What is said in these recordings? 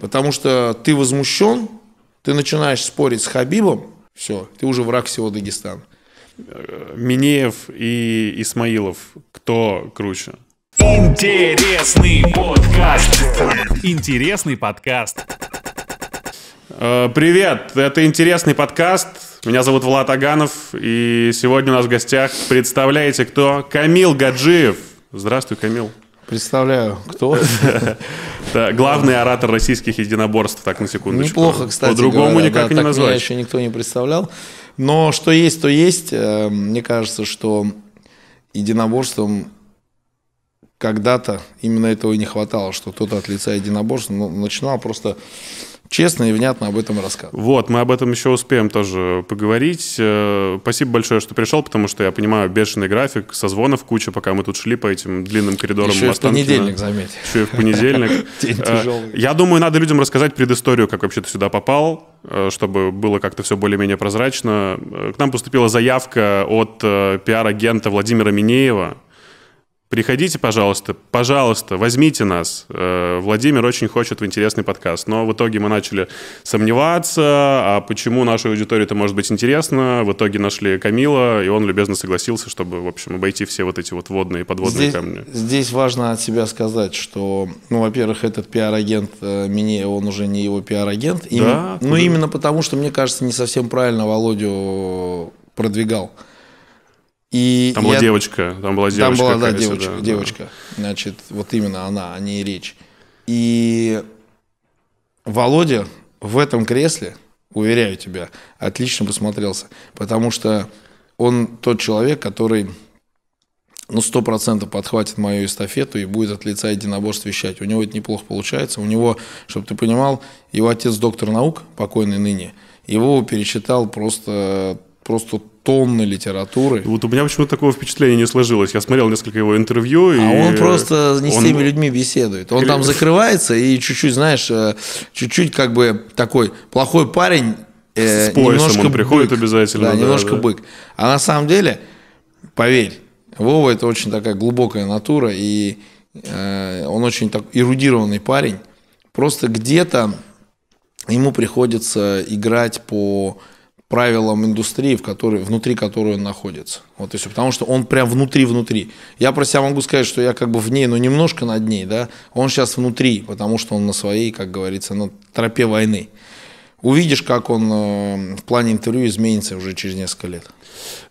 Потому что ты возмущен, ты начинаешь спорить с Хабибом, все, ты уже враг всего Дагестана. Э, Минеев и Исмаилов, кто круче? Интересный подкаст. Интересный подкаст. Э, привет, это интересный подкаст. Меня зовут Влад Аганов, и сегодня у нас в гостях, представляете кто? Камил Гаджиев. Здравствуй, Камил. Представляю, кто. Главный оратор российских единоборств, так на секундочку. Неплохо, кстати. По-другому никак не назвать. Меня еще никто не представлял. Но что есть, то есть. Э, мне кажется, что единоборством когда-то именно этого и не хватало, что кто-то от лица единоборства ну, начинал просто честно и внятно об этом рассказывать. Вот, мы об этом еще успеем тоже поговорить. Э, спасибо большое, что пришел, потому что я понимаю, бешеный график, созвонов куча, пока мы тут шли по этим длинным коридорам Еще и в понедельник, заметь. Еще и в понедельник. День э, тяжелый. Я думаю, надо людям рассказать предысторию, как вообще ты сюда попал, э, чтобы было как-то все более-менее прозрачно. К нам поступила заявка от пиар-агента Владимира Минеева, Приходите, пожалуйста, пожалуйста, возьмите нас. Э, Владимир очень хочет в интересный подкаст. Но в итоге мы начали сомневаться, а почему нашей аудитории это может быть интересно. В итоге нашли Камила, и он любезно согласился, чтобы, в общем, обойти все вот эти вот водные и подводные здесь, камни. Здесь важно от себя сказать, что, ну, во-первых, этот пиар-агент э, мне, он уже не его пиар-агент. Да? Ну, именно потому, что, мне кажется, не совсем правильно Володю продвигал. И там я... была девочка, там была девочка. Там была, да, девочка, да, девочка. Да. Значит, вот именно она, о ней речь. И Володя в этом кресле, уверяю тебя, отлично посмотрелся. Потому что он тот человек, который ну, сто процентов подхватит мою эстафету и будет от лица единоборств вещать. У него это неплохо получается. У него, чтобы ты понимал, его отец доктор наук, покойный ныне, его перечитал просто просто тонны литературы. Вот у меня почему-то такого впечатления не сложилось. Я смотрел несколько его интервью. А и... он просто не с он... теми людьми беседует. Он там закрывается и чуть-чуть, знаешь, э, чуть-чуть как бы такой плохой парень. Э, с поясом немножко он приходит бык. обязательно. Да, да немножко да. бык. А на самом деле, поверь, Вова это очень такая глубокая натура, и э, он очень так эрудированный парень. Просто где-то ему приходится играть по правилам индустрии, в которой, внутри которой он находится. Вот и все. Потому что он прям внутри-внутри. Я про себя могу сказать, что я как бы в ней, но ну, немножко над ней, да. Он сейчас внутри, потому что он на своей, как говорится, на тропе войны. Увидишь, как он э, в плане интервью изменится уже через несколько лет.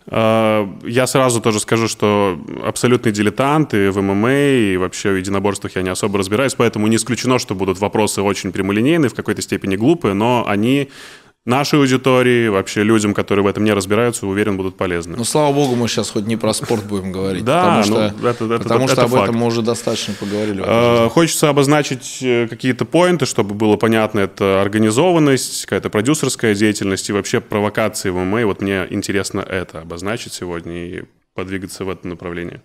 А, я сразу тоже скажу, что абсолютный дилетант и в ММА, и вообще в единоборствах я не особо разбираюсь, поэтому не исключено, что будут вопросы очень прямолинейные, в какой-то степени глупые, но они нашей аудитории, вообще людям, которые в этом не разбираются, уверен, будут полезны. Ну, слава богу, мы сейчас хоть не про спорт будем говорить. Да, потому ну, что, ну, об этом мы уже достаточно поговорили. А, хочется обозначить э, какие-то поинты, чтобы было понятно, это организованность, какая-то продюсерская деятельность и вообще провокации в ММА. Вот мне интересно это обозначить сегодня и подвигаться в этом направлении.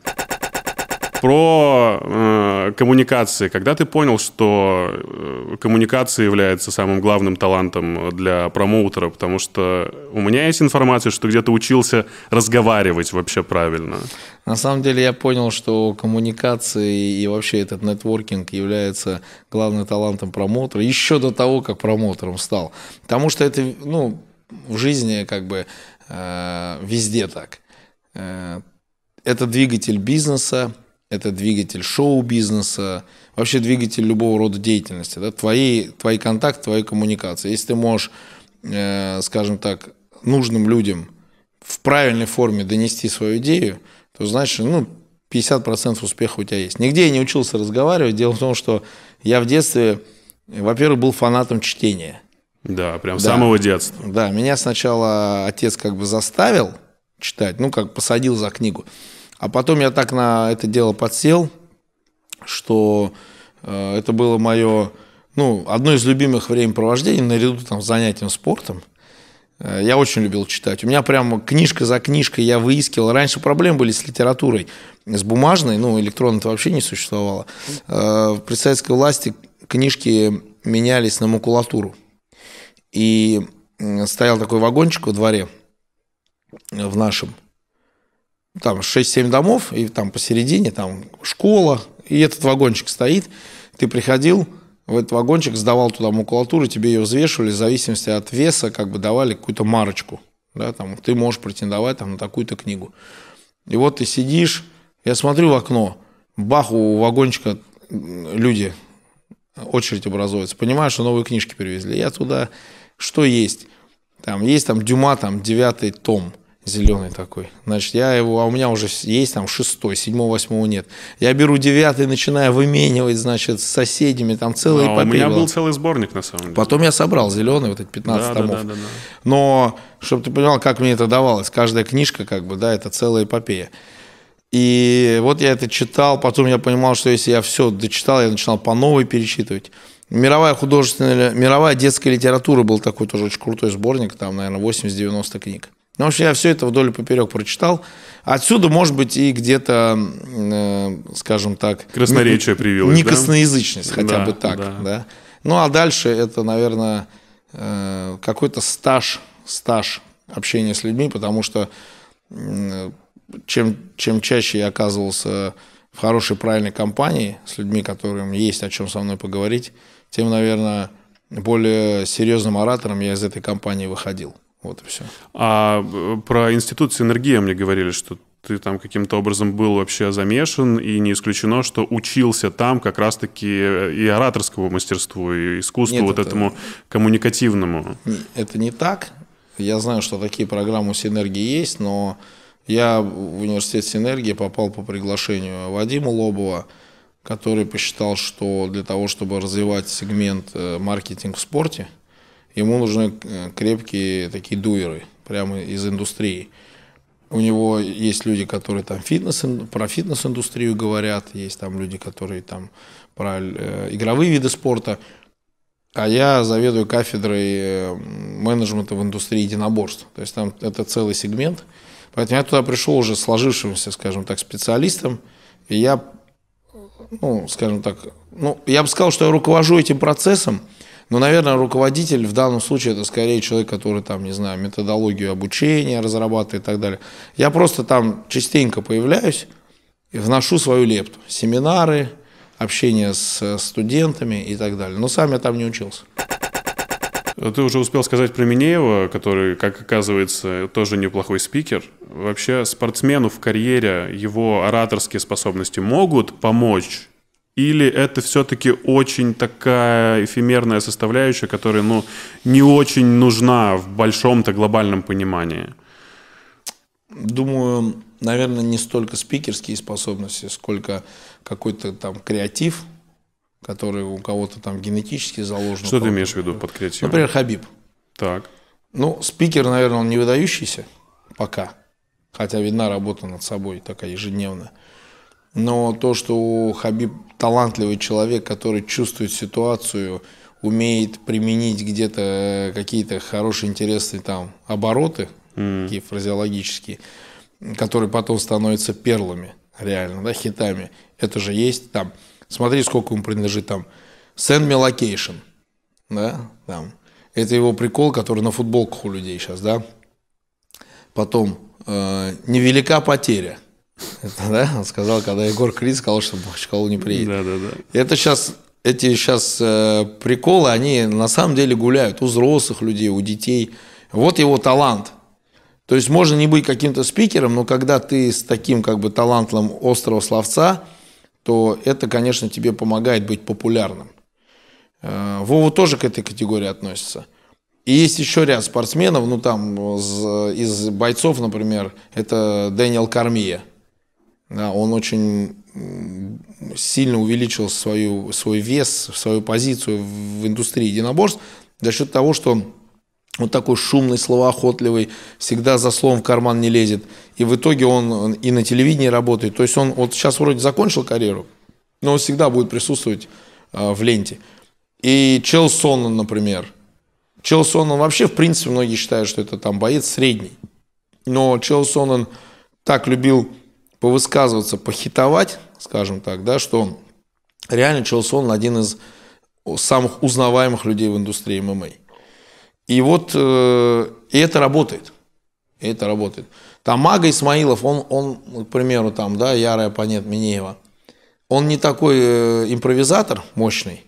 Про э, коммуникации. Когда ты понял, что э, коммуникация является самым главным талантом для промоутера? Потому что у меня есть информация, что где-то учился разговаривать вообще правильно. На самом деле я понял, что коммуникации и вообще этот нетворкинг является главным талантом промоутера еще до того, как промоутером стал. Потому что это, ну, в жизни как бы э, везде так. Э, это двигатель бизнеса, это двигатель шоу-бизнеса, вообще двигатель любого рода деятельности. Да? Твои, твои контакты, твои коммуникации. Если ты можешь, э, скажем так, нужным людям в правильной форме донести свою идею, то значит, ну, 50% успеха у тебя есть. Нигде я не учился разговаривать. Дело в том, что я в детстве, во-первых, был фанатом чтения. Да, прям с да. самого детства. Да, меня сначала отец как бы заставил читать, ну, как посадил за книгу. А потом я так на это дело подсел, что э, это было мое, ну, одно из любимых времяпровождений наряду там с занятием спортом. Э, я очень любил читать. У меня прямо книжка за книжкой я выискивал. Раньше проблемы были с литературой, с бумажной, ну, электронной-то вообще не существовало. Э, при советской власти книжки менялись на макулатуру. И стоял такой вагончик во дворе э, в нашем – там 6-7 домов, и там посередине там школа, и этот вагончик стоит, ты приходил в этот вагончик, сдавал туда макулатуру, тебе ее взвешивали, в зависимости от веса, как бы давали какую-то марочку, да, там, ты можешь претендовать там, на такую-то книгу. И вот ты сидишь, я смотрю в окно, бах, у вагончика люди, очередь образуется, понимаю, что новые книжки привезли, я туда, что есть, там есть там Дюма, там девятый том – Зеленый такой. Значит, я его, а у меня уже есть там шестой, седьмого, восьмого нет. Я беру девятый, начинаю выменивать, значит, с соседями, там целые а, У меня был целый сборник, на самом деле. Потом я собрал зеленый, вот эти 15 да, томов. Да, да, да, да. Но, чтобы ты понимал, как мне это давалось, каждая книжка, как бы, да, это целая эпопея. И вот я это читал, потом я понимал, что если я все дочитал, я начинал по новой перечитывать. Мировая художественная, мировая детская литература был такой тоже очень крутой сборник, там, наверное, 80-90 книг. Ну, в общем, я все это вдоль и поперек прочитал. Отсюда, может быть, и где-то, э, скажем так... Красноречие привилось, Не да? косноязычность, хотя да, бы так. Да. Да? Ну, а дальше это, наверное, э, какой-то стаж, стаж общения с людьми, потому что э, чем, чем чаще я оказывался в хорошей, правильной компании с людьми, которым есть о чем со мной поговорить, тем, наверное, более серьезным оратором я из этой компании выходил. Вот и все. А э, про институт Синергия мне говорили, что ты там каким-то образом был вообще замешан, и не исключено, что учился там как раз-таки э, и ораторскому мастерству, и искусству Нет, вот это... этому коммуникативному. Это не так. Я знаю, что такие программы синергии есть, но я в университет синергии попал по приглашению Вадима Лобова, который посчитал, что для того, чтобы развивать сегмент э, маркетинг в спорте – ему нужны э, крепкие такие дуеры, прямо из индустрии. У него есть люди, которые там фитнес, про фитнес-индустрию говорят, есть там люди, которые там про э, игровые виды спорта. А я заведую кафедрой э, менеджмента в индустрии единоборств. То есть там это целый сегмент. Поэтому я туда пришел уже сложившимся, скажем так, специалистом. И я, ну, скажем так, ну, я бы сказал, что я руковожу этим процессом, но, ну, наверное, руководитель в данном случае это скорее человек, который там, не знаю, методологию обучения разрабатывает и так далее. Я просто там частенько появляюсь и вношу свою лепту. Семинары, общение с э, студентами и так далее. Но сам я там не учился. Ну, ты уже успел сказать про Минеева, который, как оказывается, тоже неплохой спикер. Вообще спортсмену в карьере его ораторские способности могут помочь или это все-таки очень такая эфемерная составляющая, которая ну, не очень нужна в большом-то глобальном понимании? Думаю, наверное, не столько спикерские способности, сколько какой-то там креатив, который у кого-то там генетически заложен. Что ты имеешь в виду под креативом? Например, Хабиб. Так. Ну, спикер, наверное, он не выдающийся пока, хотя видна работа над собой такая ежедневная. Но то, что у Хабиб талантливый человек, который чувствует ситуацию, умеет применить где-то э, какие-то хорошие, интересные там обороты, mm. такие фразеологические, которые потом становятся перлами, реально, да, хитами. Это же есть там. Смотри, сколько ему принадлежит там. Send me location, да, там. Это его прикол, который на футболках у людей сейчас, да. Потом, э, невелика потеря – это, да? Он сказал, когда Егор Крид сказал, что в Махачкалу не приедет. Да, да, да. Это сейчас, эти сейчас э, приколы, они на самом деле гуляют у взрослых людей, у детей. Вот его талант. То есть можно не быть каким-то спикером, но когда ты с таким как бы талантом острого словца, то это, конечно, тебе помогает быть популярным. Э, Вова тоже к этой категории относится. И есть еще ряд спортсменов, ну там из, э, из бойцов, например, это Дэниел Кармия – он очень сильно увеличил свою, свой вес, свою позицию в индустрии единоборств за счет того, что вот такой шумный, словоохотливый, всегда за словом в карман не лезет. И в итоге он, и на телевидении работает. То есть он вот сейчас вроде закончил карьеру, но он всегда будет присутствовать э, в ленте. И Чел Соннон, например. Чел Соннон вообще, в принципе, многие считают, что это там боец средний. Но Чел Соннон так любил повысказываться, похитовать, скажем так, да, что реально Челсон один из самых узнаваемых людей в индустрии ММА. И вот э, и это работает. И это работает. Там Мага Исмаилов, он, он, к примеру, там, да, ярый оппонент Минеева, он не такой э, импровизатор мощный,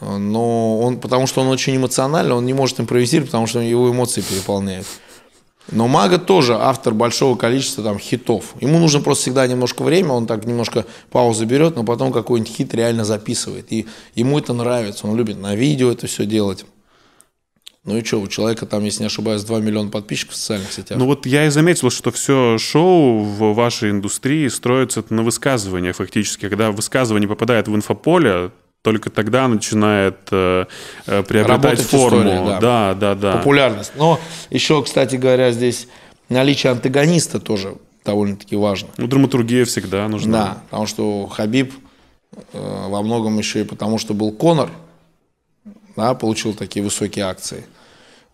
но он, потому что он очень эмоциональный, он не может импровизировать, потому что его эмоции переполняют. Но Мага тоже автор большого количества там хитов. Ему нужно просто всегда немножко время, он так немножко паузу берет, но потом какой-нибудь хит реально записывает. И ему это нравится, он любит на видео это все делать. Ну и что, у человека там, если не ошибаюсь, 2 миллиона подписчиков в социальных сетях. Ну вот я и заметил, что все шоу в вашей индустрии строится на высказываниях фактически. Когда высказывание попадает в инфополе, только тогда начинает э, э приобретать Работать форму. История, да. да, да, да. Популярность. Но еще, кстати говоря, здесь наличие антагониста тоже довольно-таки важно. Ну, драматургия всегда нужна. Да, потому что Хабиб э, во многом еще и потому, что был Конор, да, получил такие высокие акции.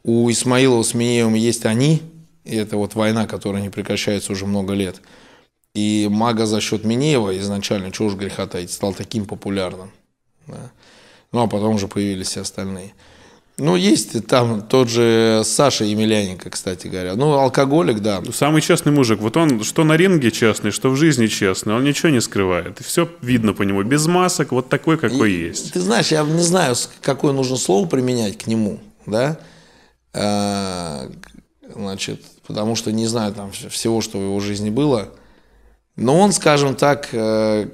У Исмаилова с Минеевым есть они, и это вот война, которая не прекращается уже много лет. И Мага за счет Минеева изначально, чего уж греха таить, стал таким популярным. Да. Ну, а потом уже появились все остальные. Ну, есть там тот же Саша Емельяненко, кстати говоря. Ну, алкоголик, да. Самый честный мужик. Вот он что на ринге честный, что в жизни честный. Он ничего не скрывает. все видно по нему. Без масок, вот такой, какой и, есть. Ты знаешь, я не знаю, какое нужно слово применять к нему, да? А, значит, потому что не знаю там всего, что в его жизни было. Но он, скажем так, э,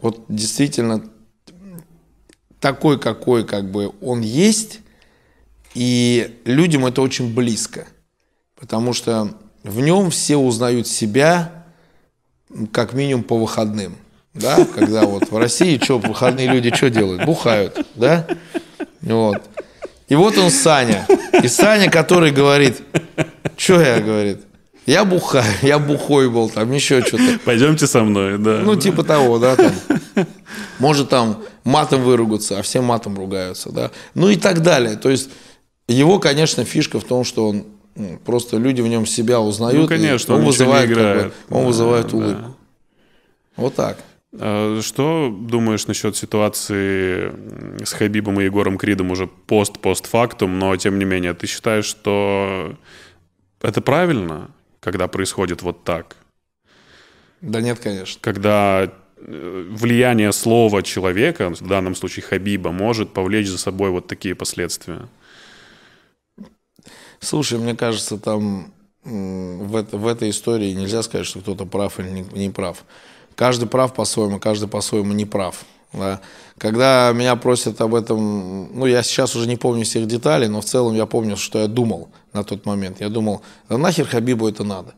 вот действительно такой, какой как бы он есть, и людям это очень близко, потому что в нем все узнают себя как минимум по выходным, да, когда вот в России что, выходные люди что делают? Бухают, да, вот. И вот он Саня, и Саня, который говорит, что я, говорит, я буха, я бухой был, там еще что-то. Пойдемте со мной, да. Ну, да. типа того, да. Там. Может там матом выругаться, а все матом ругаются, да. Ну и так далее. То есть его, конечно, фишка в том, что он ну, просто люди в нем себя узнают. Ну, конечно, он, он вызывает, не играет. Как бы, он да, вызывает улыбку. Да. Вот так. А что думаешь насчет ситуации с Хабибом и Егором Кридом уже пост-постфактум, но тем не менее, ты считаешь, что это правильно? когда происходит вот так? Да нет, конечно. Когда э, влияние слова человека, в данном случае Хабиба, может повлечь за собой вот такие последствия? Слушай, мне кажется, там в, это, в этой истории нельзя сказать, что кто-то прав или не, не прав. Каждый прав по-своему, каждый по-своему не прав. Да. Когда меня просят об этом, ну, я сейчас уже не помню всех деталей, но в целом я помню, что я думал на тот момент. Я думал, да нахер Хабибу это надо?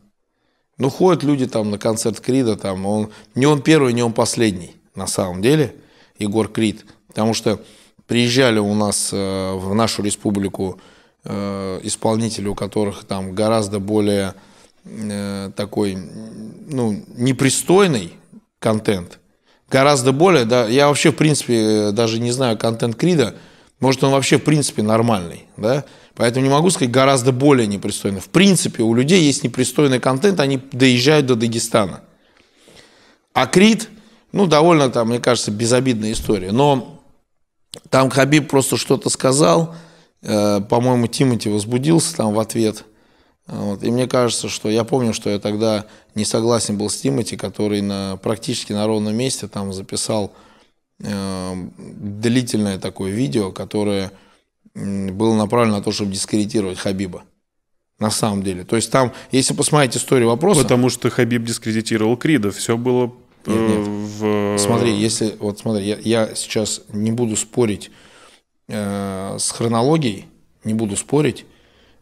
Ну, ходят люди там на концерт Крида, там, он, не он первый, не он последний, на самом деле, Егор Крид. Потому что приезжали у нас э, в нашу республику э, исполнители, у которых там гораздо более э, такой, ну, непристойный контент – Гораздо более, да, я вообще, в принципе, даже не знаю контент Крида, может, он вообще, в принципе, нормальный, да, поэтому не могу сказать гораздо более непристойный. В принципе, у людей есть непристойный контент, они доезжают до Дагестана. А Крид, ну, довольно там, мне кажется, безобидная история, но там Хабиб просто что-то сказал, э, по-моему, Тимати возбудился там в ответ – а, вот. И мне кажется, что я помню, что я тогда не согласен был с Тимати, который на, практически на ровном месте там записал э, длительное такое видео, которое было направлено на то, чтобы дискредитировать Хабиба. На самом деле. То есть там, если посмотреть историю вопроса... Потому что Хабиб дискредитировал Крида. Все было э, нет, нет. в... Смотри, если... Вот смотри, я, я сейчас не буду спорить э, с хронологией, не буду спорить,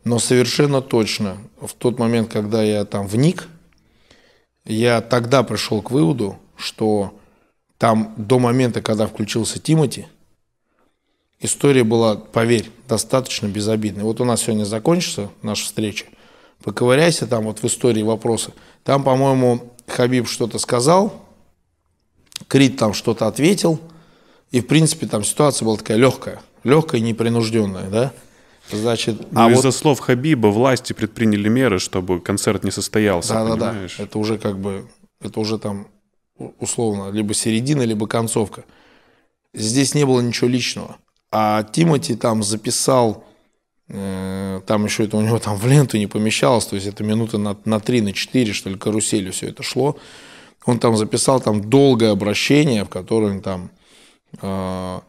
но совершенно точно, в тот момент, когда я там вник, я тогда пришел к выводу, что там до момента, когда включился Тимати, история была, поверь, достаточно безобидной. Вот у нас сегодня закончится наша встреча. Поковыряйся там вот в истории вопросы. Там, по-моему, Хабиб что-то сказал, Крит там что-то ответил. И, в принципе, там ситуация была такая легкая, легкая и непринужденная, да? Значит, Но ну, а из-за вот... слов Хабиба власти предприняли меры, чтобы концерт не состоялся. Да, понимаешь? да, да. Это уже как бы, это уже там условно либо середина, либо концовка. Здесь не было ничего личного. А Тимати там записал, э, там еще это у него там в ленту не помещалось, то есть это минуты на, на 3, на 4, что ли, каруселью все это шло. Он там записал там долгое обращение, в котором там, э,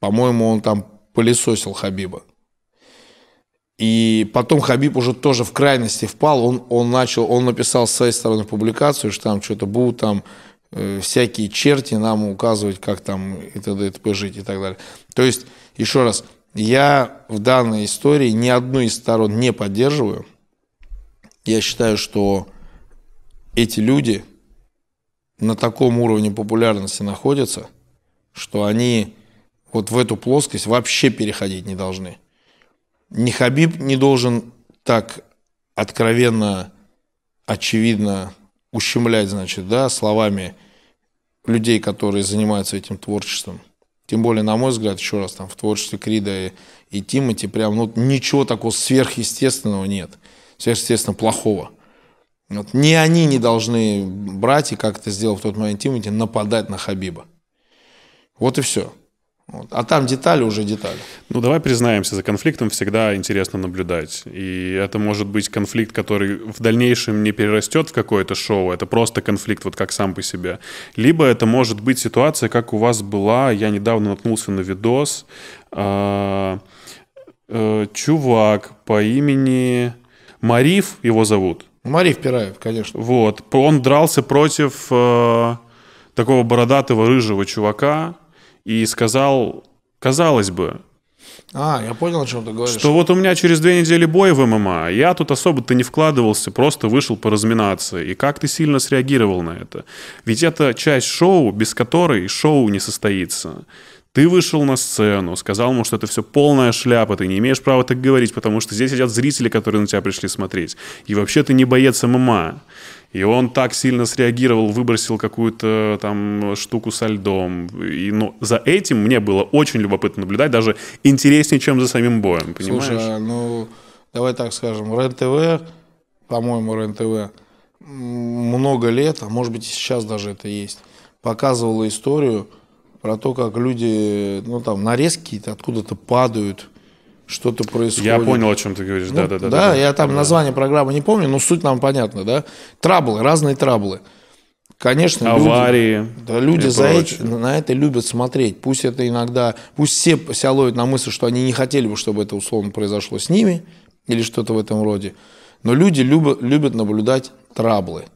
по-моему, он там пылесосил Хабиба. И потом Хабиб уже тоже в крайности впал. Он, он начал, он написал с своей стороны публикацию, что там что-то будут там э, всякие черти нам указывать, как там и т.д. и т.п. жить и так далее. То есть, еще раз, я в данной истории ни одну из сторон не поддерживаю. Я считаю, что эти люди на таком уровне популярности находятся, что они вот в эту плоскость вообще переходить не должны ни Хабиб не должен так откровенно, очевидно ущемлять, значит, да, словами людей, которые занимаются этим творчеством. Тем более, на мой взгляд, еще раз, там в творчестве Крида и, и Тимати прям, ну, ничего такого сверхъестественного нет, сверхъестественно плохого. Вот. Ни они не должны брать, и как это сделал в тот момент Тимати, нападать на Хабиба. Вот и все. Вот. А там детали уже детали. Ну, давай признаемся, за конфликтом всегда интересно наблюдать. И это может быть конфликт, который в дальнейшем не перерастет в какое-то шоу, это просто конфликт вот как сам по себе. Либо это может быть ситуация, как у вас была, я недавно наткнулся на видос, э, э, чувак по имени Мариф его зовут. Мариф Пираев, конечно. Вот, он дрался против э, такого бородатого рыжего чувака, и сказал, казалось бы, а, я понял, о чем ты говоришь. Что вот у меня через две недели бой в ММА, а я тут особо-то не вкладывался, просто вышел поразминаться. И как ты сильно среагировал на это? Ведь это часть шоу, без которой шоу не состоится. Ты вышел на сцену, сказал ему, что это все полная шляпа, ты не имеешь права так говорить, потому что здесь сидят зрители, которые на тебя пришли смотреть. И вообще ты не боец ММА. И он так сильно среагировал, выбросил какую-то там штуку со льдом. И, но ну, за этим мне было очень любопытно наблюдать, даже интереснее, чем за самим боем, понимаешь? Слушай, а, ну, давай так скажем, РЕН-ТВ, по-моему, РЕН-ТВ, много лет, а может быть и сейчас даже это есть, показывала историю про то, как люди, ну, там, нарезки откуда-то падают – что-то происходит. Я понял, о чем ты говоришь, ну, да, да, да. Да, да, я там да. название программы не помню, но суть нам понятна, да. Траблы, разные траблы. Конечно, аварии. Люди, да, люди за эти, на это любят смотреть. Пусть это иногда, пусть все себя ловят на мысль, что они не хотели бы, чтобы это условно произошло с ними или что-то в этом роде. Но люди любят, любят наблюдать траблы.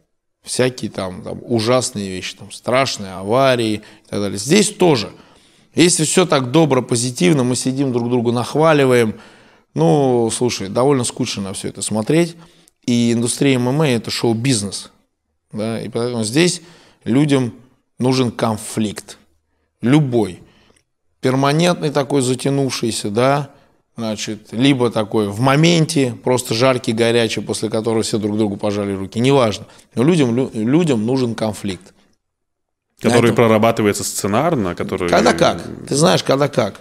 Всякие там, там ужасные вещи, там страшные аварии и так далее. Здесь тоже – если все так добро, позитивно, мы сидим друг другу нахваливаем, ну, слушай, довольно скучно на все это смотреть. И индустрия ММА – это шоу-бизнес. Да? И поэтому здесь людям нужен конфликт. Любой. Перманентный такой затянувшийся, да, значит, либо такой в моменте, просто жаркий, горячий, после которого все друг другу пожали руки, неважно. Но людям, лю людям нужен конфликт который этом... прорабатывается сценарно, который... Когда как, ты знаешь, когда как.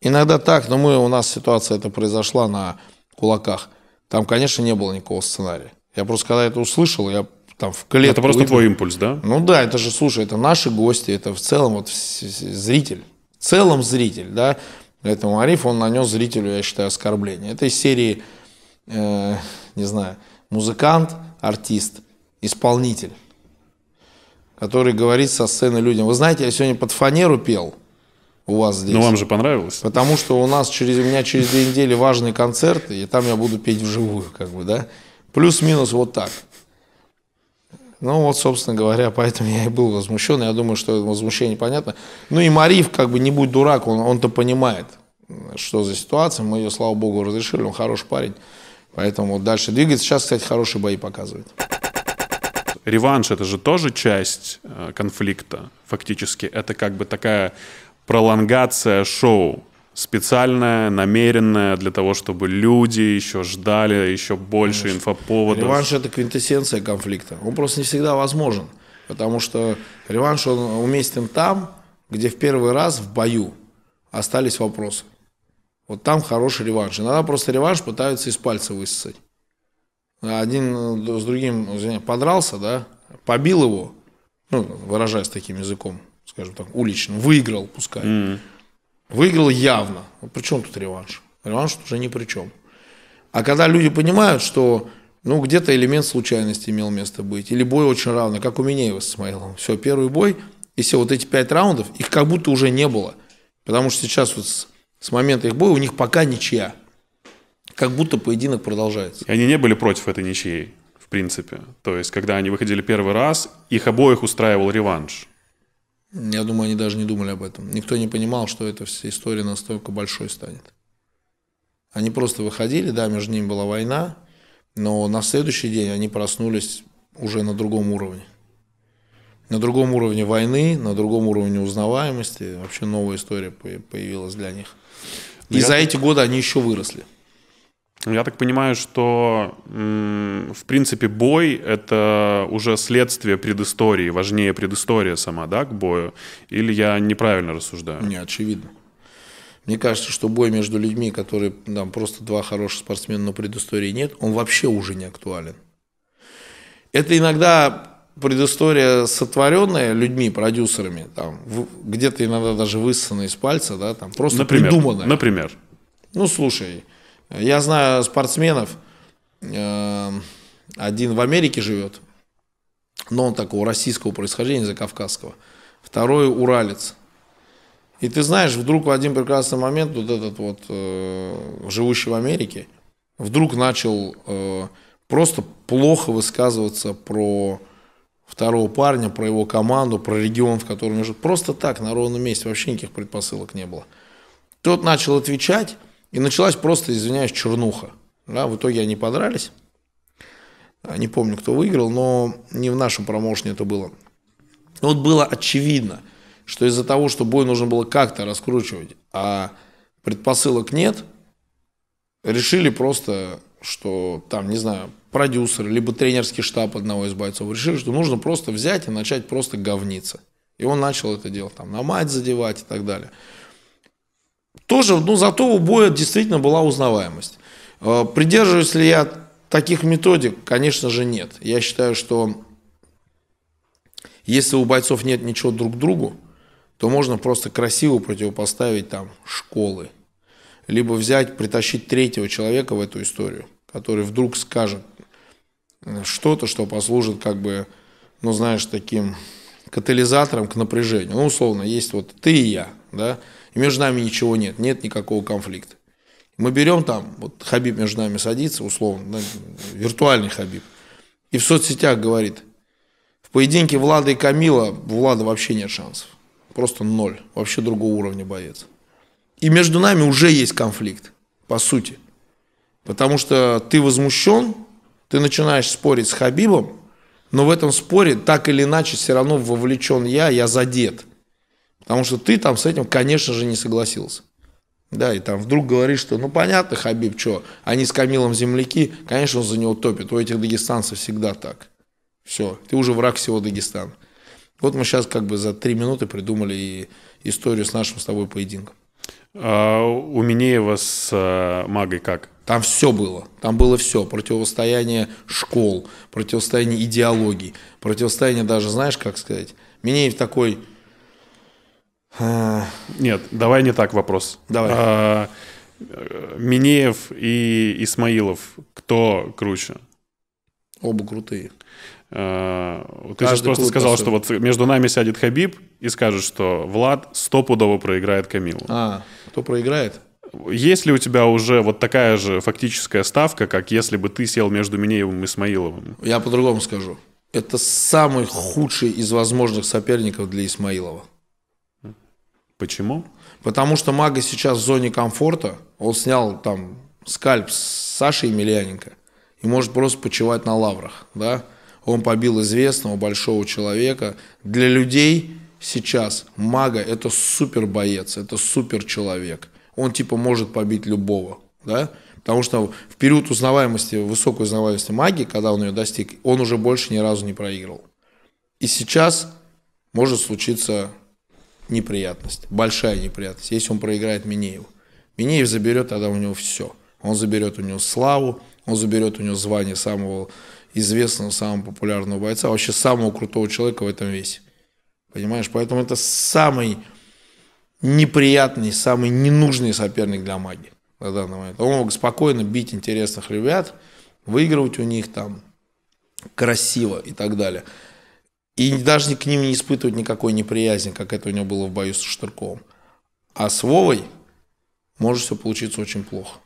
Иногда так, но мы, у нас ситуация это произошла на кулаках. Там, конечно, не было никакого сценария. Я просто когда это услышал, я там в клетку... Это просто выпил. твой импульс, да? Ну да, это же, слушай, это наши гости, это в целом вот зритель. В целом зритель, да. Поэтому Ариф, он нанес зрителю, я считаю, оскорбление. Это из серии, э, не знаю, музыкант, артист, исполнитель который говорит со сцены людям. Вы знаете, я сегодня под фанеру пел у вас здесь. Ну, вам же понравилось. Потому что у нас через, у меня через две недели важный концерт, и там я буду петь вживую, как бы, да. Плюс-минус вот так. Ну вот, собственно говоря, поэтому я и был возмущен. Я думаю, что возмущение понятно. Ну и Мариф, как бы не будь дурак, он, он-то понимает, что за ситуация. Мы ее, слава богу, разрешили. Он хороший парень. Поэтому вот дальше двигается. Сейчас, кстати, хорошие бои показывает реванш это же тоже часть э, конфликта, фактически. Это как бы такая пролонгация шоу, специальная, намеренная для того, чтобы люди еще ждали еще больше Конечно. инфоповодов. Реванш это квинтэссенция конфликта. Он просто не всегда возможен, потому что реванш он уместен там, где в первый раз в бою остались вопросы. Вот там хороший реванш. Иногда просто реванш пытаются из пальца высосать один э, с другим извиня, подрался, да, побил его, ну, выражаясь таким языком, скажем так, уличным, выиграл, пускай. mm Выиграл явно. Ну, при чем тут реванш? Реванш уже ни при чем. А когда люди понимают, что ну, где-то элемент случайности имел место быть, или бой очень равный, как у Минеева с Исмаиловым. Все, первый бой, и все, вот эти пять раундов, их как будто уже не было. Потому что сейчас вот с, с момента их боя у них пока ничья как будто поединок продолжается. И они не были против этой ничьей, в принципе. То есть, когда они выходили первый раз, их обоих устраивал реванш. Я думаю, они даже не думали об этом. Никто не понимал, что эта вся история настолько большой станет. Они просто выходили, да, между ними была война, но на следующий день они проснулись уже на другом уровне. На другом уровне войны, на другом уровне узнаваемости. Вообще новая история появилась для них. И Я... за эти годы они еще выросли. Я так понимаю, что, в принципе, бой — это уже следствие предыстории, важнее предыстория сама, да, к бою? Или я неправильно рассуждаю? Не, очевидно. Мне кажется, что бой между людьми, которые там просто два хороших спортсмена, но предыстории нет, он вообще уже не актуален. Это иногда предыстория сотворенная людьми, продюсерами, там, где-то иногда даже высосанная из пальца, да, там, просто например, придуманная. Например? Ну, слушай, я знаю спортсменов, э, один в Америке живет, но он такого российского происхождения, закавказского. Второй уралец. И ты знаешь, вдруг в один прекрасный момент вот этот вот, э, живущий в Америке, вдруг начал э, просто плохо высказываться про второго парня, про его команду, про регион, в котором он живет. Просто так, на ровном месте, вообще никаких предпосылок не было. Тот начал отвечать, и началась просто, извиняюсь, чернуха. Да, в итоге они подрались. Не помню, кто выиграл, но не в нашем промоушене это было. Но вот было очевидно, что из-за того, что бой нужно было как-то раскручивать, а предпосылок нет, решили просто, что там, не знаю, продюсер, либо тренерский штаб одного из бойцов решили, что нужно просто взять и начать просто говниться. И он начал это делать, там, на мать задевать и так далее. Тоже, ну, зато у боя действительно была узнаваемость. Э, придерживаюсь ли я таких методик? Конечно же, нет. Я считаю, что если у бойцов нет ничего друг к другу, то можно просто красиво противопоставить там школы. Либо взять, притащить третьего человека в эту историю, который вдруг скажет э, что-то, что послужит как бы, ну знаешь, таким катализатором к напряжению. Ну, условно, есть вот ты и я, да, между нами ничего нет, нет никакого конфликта. Мы берем там, вот Хабиб между нами садится, условно, виртуальный Хабиб, и в соцсетях говорит, в поединке Влада и Камила у Влада вообще нет шансов. Просто ноль, вообще другого уровня боец. И между нами уже есть конфликт, по сути. Потому что ты возмущен, ты начинаешь спорить с Хабибом, но в этом споре так или иначе все равно вовлечен я, я задет. Потому что ты там с этим, конечно же, не согласился. Да, и там вдруг говоришь, что ну понятно, Хабиб, что, они с Камилом земляки, конечно, он за него топит. У этих дагестанцев всегда так. Все, ты уже враг всего Дагестана. Вот мы сейчас как бы за три минуты придумали историю с нашим с тобой поединком. А, у Минеева с а, Магой как? Там все было. Там было все. Противостояние школ, противостояние идеологий, противостояние даже, знаешь, как сказать, Минеев такой Э. Нет, давай не так вопрос. Давай. А, Минеев и Исмаилов, кто круче? Оба крутые. А, ты Каждый сейчас просто сказал, что вот между нами сядет Хабиб и скажет, что Влад стопудово проиграет Камилу. А, кто проиграет? Есть ли у тебя уже вот такая же фактическая ставка, как если бы ты сел между Минеевым и Исмаиловым? Я по-другому скажу. Это самый худший из возможных соперников для Исмаилова. Почему? Потому что Мага сейчас в зоне комфорта. Он снял там скальп с Сашей Емельяненко и может просто почивать на лаврах, да? Он побил известного большого человека. Для людей сейчас Мага – это супер боец, это супер человек. Он типа может побить любого, да? Потому что в период узнаваемости, высокой узнаваемости маги, когда он ее достиг, он уже больше ни разу не проигрывал. И сейчас может случиться неприятность, большая неприятность, если он проиграет Минееву. Минеев заберет тогда у него все. Он заберет у него славу, он заберет у него звание самого известного, самого популярного бойца, а вообще самого крутого человека в этом весе. Понимаешь? Поэтому это самый неприятный, самый ненужный соперник для маги на данный момент. Он мог спокойно бить интересных ребят, выигрывать у них там красиво и так далее. И даже к ним не испытывать никакой неприязни, как это у него было в бою с Штырковым. А с Вовой может все получиться очень плохо.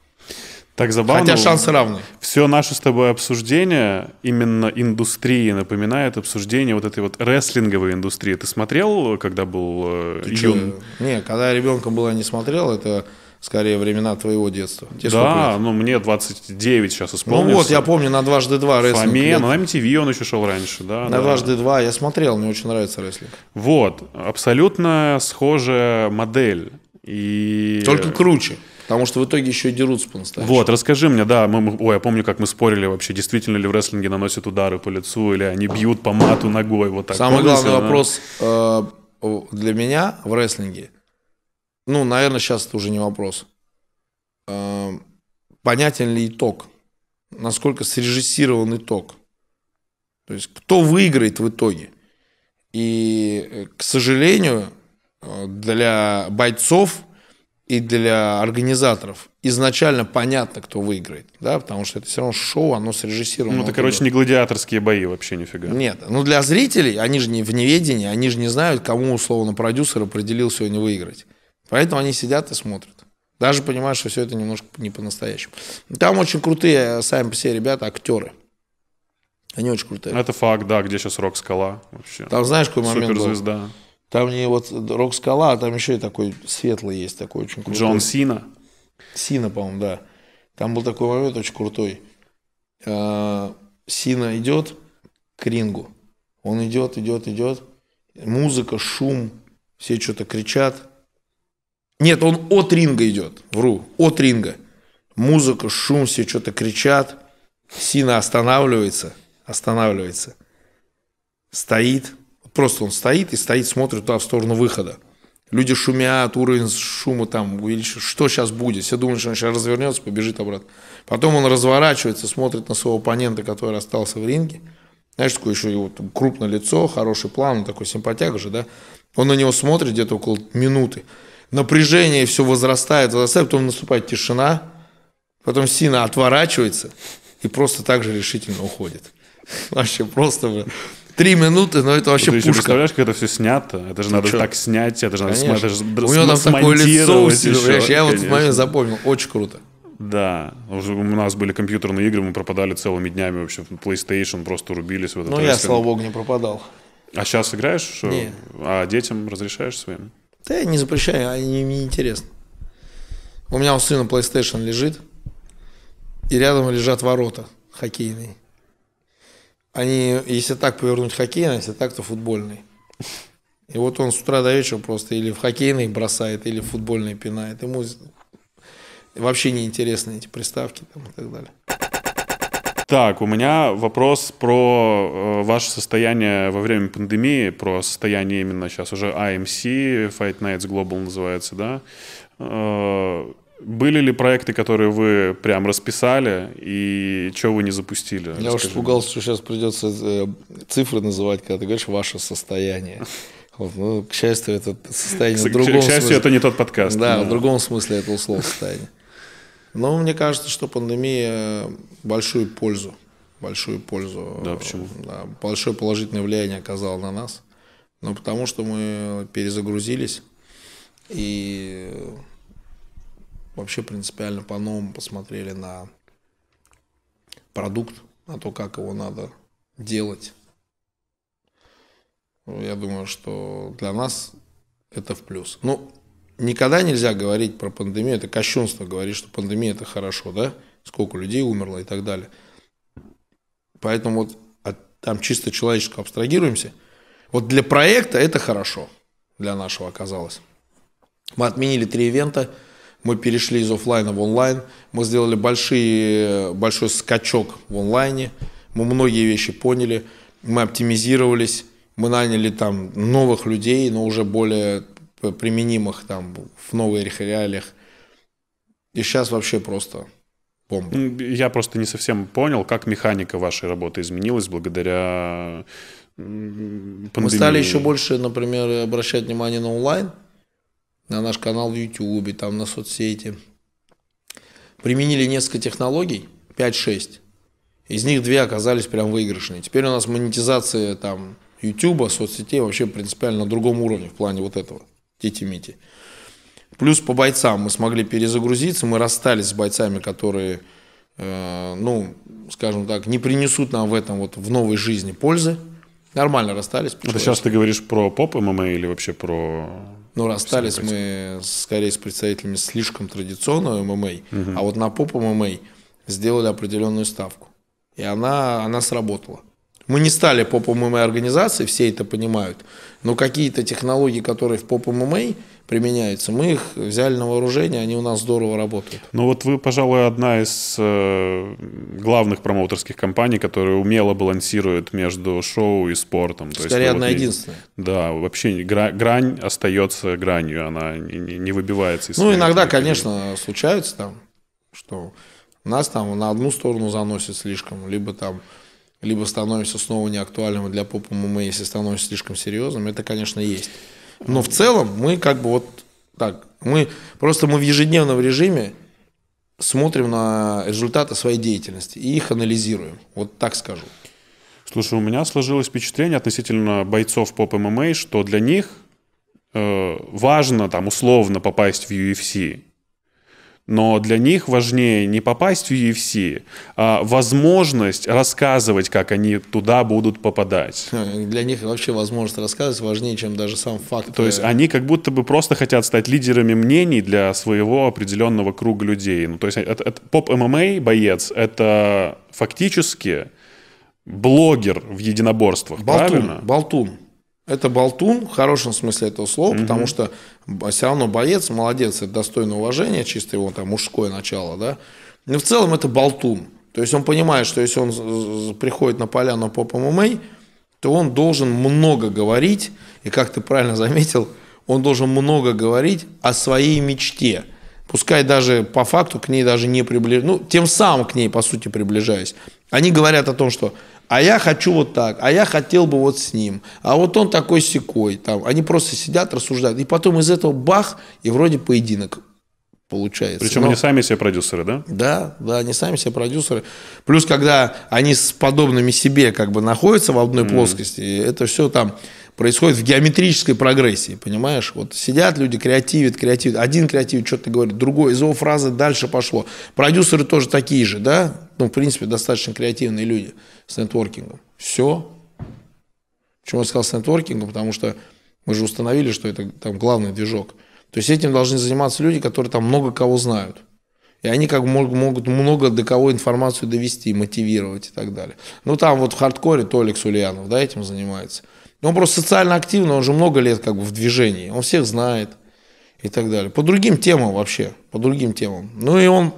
Так забавно. Хотя шансы равны. Все наше с тобой обсуждение именно индустрии напоминает обсуждение вот этой вот рестлинговой индустрии. Ты смотрел, когда был э, Ты юн? Че? Не, когда я ребенком был, я не смотрел. Это скорее времена твоего детства. Те да, ну мне 29 сейчас исполнилось. Ну вот, я помню, на дважды два рестлинг. Фоме, ну на MTV эм он еще шел раньше, да. На да. дважды два я смотрел, мне очень нравится рестлинг. Вот, абсолютно схожая модель. И... Только круче. Потому что в итоге еще и дерутся по-настоящему. Вот, расскажи мне, да, мы, мы, ой, я помню, как мы спорили вообще, действительно ли в рестлинге наносят удары по лицу, или они бьют по мату ногой, вот так. Самый главный вопрос э, для меня в рестлинге – ну, наверное, сейчас это уже не вопрос. А, понятен ли итог? Насколько срежиссирован итог? То есть кто выиграет в итоге? И, э, к сожалению, э, для бойцов и для организаторов изначально понятно, кто выиграет, да, потому что это все равно шоу, оно срежиссировано. Ну, это, короче, не гладиаторские бои вообще нифига. Нет, ну для зрителей, они же не в неведении, они же не знают, кому, условно, продюсер определил сегодня выиграть. Поэтому они сидят и смотрят. Даже понимают, что все это немножко не по-настоящему. Там очень крутые сами по себе ребята, актеры. Они очень крутые. Это факт, да, где сейчас Рок Скала вообще. Там знаешь, какой момент Суперзвезда. Был? Там не вот Рок Скала, а там еще и такой светлый есть, такой очень крутой. Джон Сина. Сина, по-моему, да. Там был такой момент очень крутой. А, Сина идет к рингу. Он идет, идет, идет. Музыка, шум, все что-то кричат. Нет, он от ринга идет. Вру. От ринга. Музыка, шум, все что-то кричат. Сина останавливается. Останавливается. Стоит. Просто он стоит и стоит, смотрит туда в сторону выхода. Люди шумят, уровень шума там увеличен. Что сейчас будет? Все думают, что он сейчас развернется, побежит обратно. Потом он разворачивается, смотрит на своего оппонента, который остался в ринге. Знаешь, такое еще его там, крупное лицо, хороший план, он такой симпатяк же, да? Он на него смотрит где-то около минуты напряжение все возрастает, возрастает, потом наступает тишина, потом Сина отворачивается и просто так же решительно уходит. Вообще просто Три минуты, но это вообще Ты пушка. Ты представляешь, как это все снято? Это же надо так снять, это же надо Конечно. смотреть, это же У него там такое лицо усилил, я вот в момент запомнил, очень круто. Да, у нас были компьютерные игры, мы пропадали целыми днями вообще. PlayStation просто рубились Ну, я, слава богу, не пропадал. А сейчас играешь? Не. А детям разрешаешь своим? Да я не запрещаю, а мне не У меня у сына PlayStation лежит, и рядом лежат ворота хоккейные. Они, если так повернуть хоккейный, если так, то футбольный. И вот он с утра до вечера просто или в хоккейный бросает, или в футбольный пинает. Ему вообще неинтересны эти приставки там, и так далее. Так, у меня вопрос про э, ваше состояние во время пандемии, про состояние именно сейчас уже AMC, а Fight Nights Global называется, да? Э, были ли проекты, которые вы прям расписали, и чего вы не запустили? Я Расскажи. уж испугался, что сейчас придется э, цифры называть, когда ты говоришь «ваше состояние». Вот, ну, к счастью, это состояние к, в другом к счастью, смысле. это не тот подкаст. Да, да, в другом смысле это условное состояние. Но мне кажется, что пандемия большую пользу, большую пользу, да, почему? Э, да, большое положительное влияние оказала на нас. но потому что мы перезагрузились и вообще принципиально по-новому посмотрели на продукт, на то, как его надо делать. Ну, я думаю, что для нас это в плюс. Ну, никогда нельзя говорить про пандемию, это кощунство говорить, что пандемия это хорошо, да? Сколько людей умерло и так далее. Поэтому вот от, там чисто человеческого абстрагируемся. Вот для проекта это хорошо, для нашего оказалось. Мы отменили три ивента, мы перешли из офлайна в онлайн, мы сделали большие, большой скачок в онлайне, мы многие вещи поняли, мы оптимизировались, мы наняли там новых людей, но уже более Э, применимых там в новых реалиях. И сейчас вообще просто бомба. Ну, я просто не совсем понял, как механика вашей работы изменилась благодаря пандемии. Мы стали еще больше, например, обращать внимание на онлайн, на наш канал в YouTube, там на соцсети. Применили несколько технологий, 5-6. Из них две оказались прям выигрышные. Теперь у нас монетизация там YouTube, соцсетей вообще принципиально на другом уровне в плане вот этого. Тити-Мити. Плюс по бойцам мы смогли перезагрузиться, мы расстались с бойцами, которые, э, ну, скажем так, не принесут нам в этом вот в новой жизни пользы. Нормально расстались. Это а сейчас ты говоришь про поп ММА или вообще про... Ну, расстались мы скорее с представителями слишком традиционного ММА, угу. а вот на поп ММА сделали определенную ставку. И она, она сработала. Мы не стали поп ММА организацией, все это понимают, но какие-то технологии, которые в поп ММА применяются, мы их взяли на вооружение, они у нас здорово работают. Ну вот вы, пожалуй, одна из э, главных промоутерских компаний, которая умело балансирует между шоу и спортом. Скорее То Скорее есть, одна вот, единственная. Да, вообще гра- грань остается гранью, она не, не выбивается. Из ну иногда, конечно, случается там, что нас там на одну сторону заносит слишком, либо там либо становишься снова неактуальным для поп ММА, если становимся слишком серьезным, это, конечно, есть. Но в целом мы как бы вот так, мы просто мы в ежедневном режиме смотрим на результаты своей деятельности и их анализируем, вот так скажу. Слушай, у меня сложилось впечатление относительно бойцов поп ММА, что для них э, важно там условно попасть в UFC, но для них важнее не попасть в UFC, а возможность рассказывать, как они туда будут попадать. Для них вообще возможность рассказывать важнее, чем даже сам факт. То есть э, они как будто бы просто хотят стать лидерами мнений для своего определенного круга людей. Ну, то есть это, поп-ММА боец — это фактически блогер в единоборствах, болтун, правильно? Болтун. Это болтун в хорошем смысле этого слова, угу. потому что все равно боец, молодец, это достойно уважения, чисто его там мужское начало, да. Но в целом это болтун. То есть он понимает, что если он приходит на поляну по ММА, то он должен много говорить, и как ты правильно заметил, он должен много говорить о своей мечте. Пускай даже по факту к ней даже не приближаясь, ну, тем самым к ней, по сути, приближаясь. Они говорят о том, что а я хочу вот так, а я хотел бы вот с ним, а вот он такой секой, там, они просто сидят, рассуждают, и потом из этого бах, и вроде поединок получается. Причем Но... они сами себе продюсеры, да? Да, да, они сами себе продюсеры. Плюс, когда они с подобными себе как бы находятся в одной mm-hmm. плоскости, это все там происходит в геометрической прогрессии, понимаешь? Вот сидят люди, креативят, креативят. Один креативит, что-то говорит, другой. Из его фразы дальше пошло. Продюсеры тоже такие же, да? Ну, в принципе, достаточно креативные люди с нетворкингом. Все. Почему я сказал с нетворкингом? Потому что мы же установили, что это там главный движок. То есть этим должны заниматься люди, которые там много кого знают. И они как могут, могут много до кого информацию довести, мотивировать и так далее. Ну там вот в хардкоре Толик Сульянов, да, этим занимается. Он просто социально активный, он же много лет как бы в движении, он всех знает и так далее. По другим темам вообще, по другим темам. Ну и он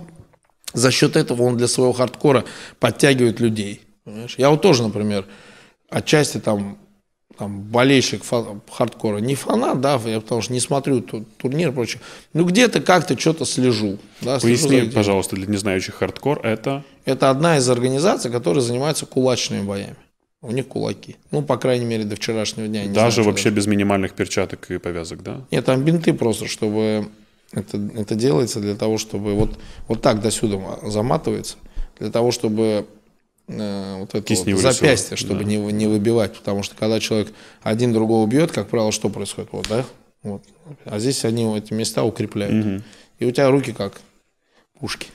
за счет этого он для своего хардкора подтягивает людей. Понимаешь? Я вот тоже, например, отчасти там, там болельщик хардкора, не фанат, да, я потому что не смотрю турнир и прочее. Ну где-то как-то что-то слежу. Да, Поясни, слежу пожалуйста, для не знающих хардкор это? Это одна из организаций, которая занимается кулачными боями у них кулаки. Ну, по крайней мере, до вчерашнего дня. Даже знаю, вообще это. без минимальных перчаток и повязок, да? Нет, там бинты просто, чтобы это, это делается для того, чтобы вот, вот так до сюда заматывается, для того, чтобы э, вот это Кисть вот, запястье, чтобы да. не, не выбивать, потому что когда человек один другого бьет, как правило, что происходит? Вот, да? Вот. А здесь они эти места укрепляют. Угу. И у тебя руки как пушки.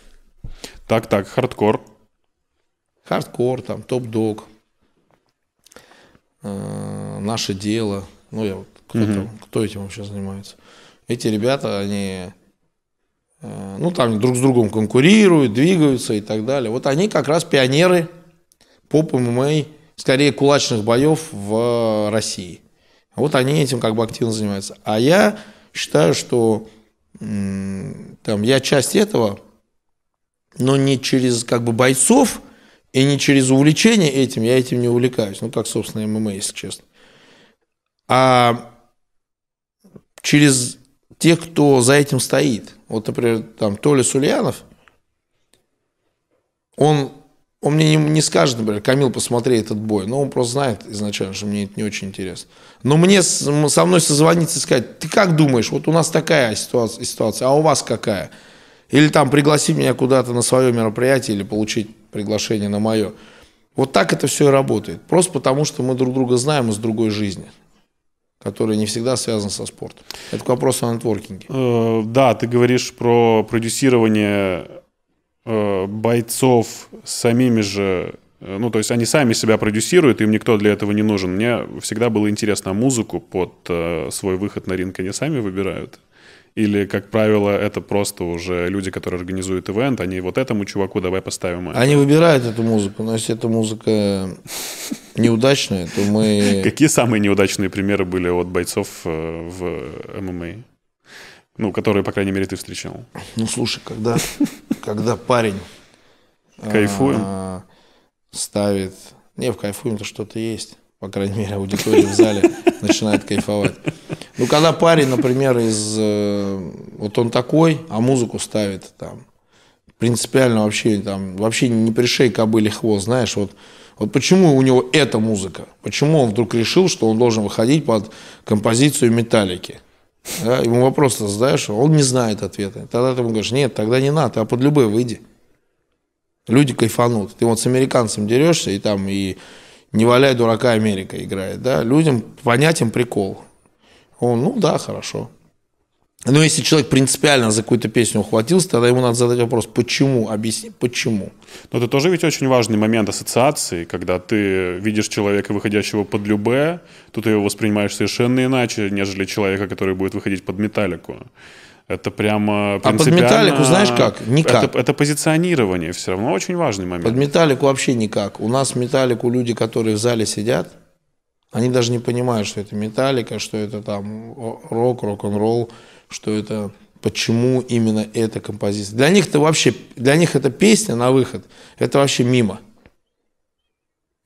Так, так, хардкор. Хардкор, там, топ-дог, э, наше дело. Ну, я вот, кто, угу. там, кто этим вообще занимается? Эти ребята, они, э, ну, там друг с другом конкурируют, двигаются и так далее. Вот они как раз пионеры поп ММА, скорее кулачных боев в России. Вот они этим как бы активно занимаются. А я считаю, что там я часть этого, но не через как бы бойцов, и не через увлечение этим, я этим не увлекаюсь, ну как, собственно, ММА, если честно. А через тех, кто за этим стоит. Вот, например, там Толя Сульянов, он, он мне не, не скажет, например, Камил, посмотри этот бой, но он просто знает изначально, что мне это не очень интересно. Но мне со мной созвониться и сказать, ты как думаешь, вот у нас такая ситуация, ситуация а у вас какая? Или там пригласи меня куда-то на свое мероприятие или получить приглашение на мое. Вот так это все и работает. Просто потому, что мы друг друга знаем из другой жизни которая не всегда связана со спортом. Это вопрос о нетворкинге. Э, да, ты говоришь про продюсирование э, бойцов самими же, э, ну, то есть они сами себя продюсируют, им никто для этого не нужен. Мне всегда было интересно музыку под свой выход на ринг, они сами выбирают? Или, как правило, это просто уже люди, которые организуют ивент, они вот этому чуваку давай поставим. Это. Они выбирают эту музыку, но если эта музыка неудачная, то мы... Какие самые неудачные примеры были от бойцов э, в ММА? Ну, которые, по крайней мере, ты встречал. Ну, слушай, когда, когда парень... А, Кайфуем? Ставит... Не, в кайфуем-то что-то есть. По крайней мере, аудитория в зале начинает кайфовать. Ну, когда парень, например, из... Э, вот он такой, а музыку ставит там принципиально вообще там, вообще не пришей кобыли хвост, знаешь, вот, вот почему у него эта музыка? Почему он вдруг решил, что он должен выходить под композицию металлики? Да? Ему вопрос задаешь, а он не знает ответа. Тогда ты ему говоришь, нет, тогда не надо, а под любой выйди. Люди кайфанут. Ты вот с американцем дерешься, и там и «Не валяй дурака Америка» играет. Да? Людям понятен прикол. Он, ну да, хорошо. Но если человек принципиально за какую-то песню ухватился, тогда ему надо задать вопрос, почему, объясни, почему. Но это тоже ведь очень важный момент ассоциации, когда ты видишь человека, выходящего под любе, тут ты его воспринимаешь совершенно иначе, нежели человека, который будет выходить под металлику. Это прямо принципиально... А под металлику знаешь как? Никак. Это, это позиционирование все равно очень важный момент. Под металлику вообще никак. У нас металлику люди, которые в зале сидят, они даже не понимают, что это металлика, что это там рок, рок-н-ролл, что это почему именно эта композиция. Для них это вообще, для них это песня на выход, это вообще мимо.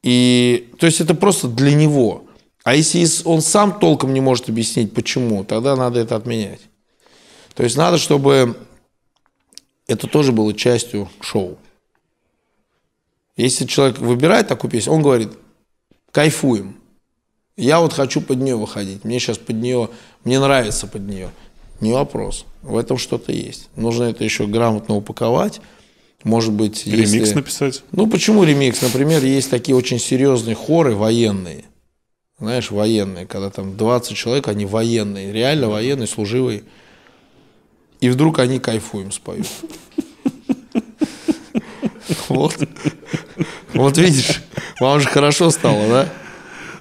И, то есть это просто для него. А если он сам толком не может объяснить, почему, тогда надо это отменять. То есть надо, чтобы это тоже было частью шоу. Если человек выбирает такую песню, он говорит, кайфуем. Я вот хочу под нее выходить. Мне сейчас под нее, мне нравится под нее. Не вопрос. В этом что-то есть. Нужно это еще грамотно упаковать. Может быть, ремикс если... написать? Ну почему ремикс? Например, есть такие очень серьезные хоры военные. Знаешь, военные, когда там 20 человек, они военные, реально военные, служивые. И вдруг они кайфуем споют. Вот. Вот видишь, вам же хорошо стало, да?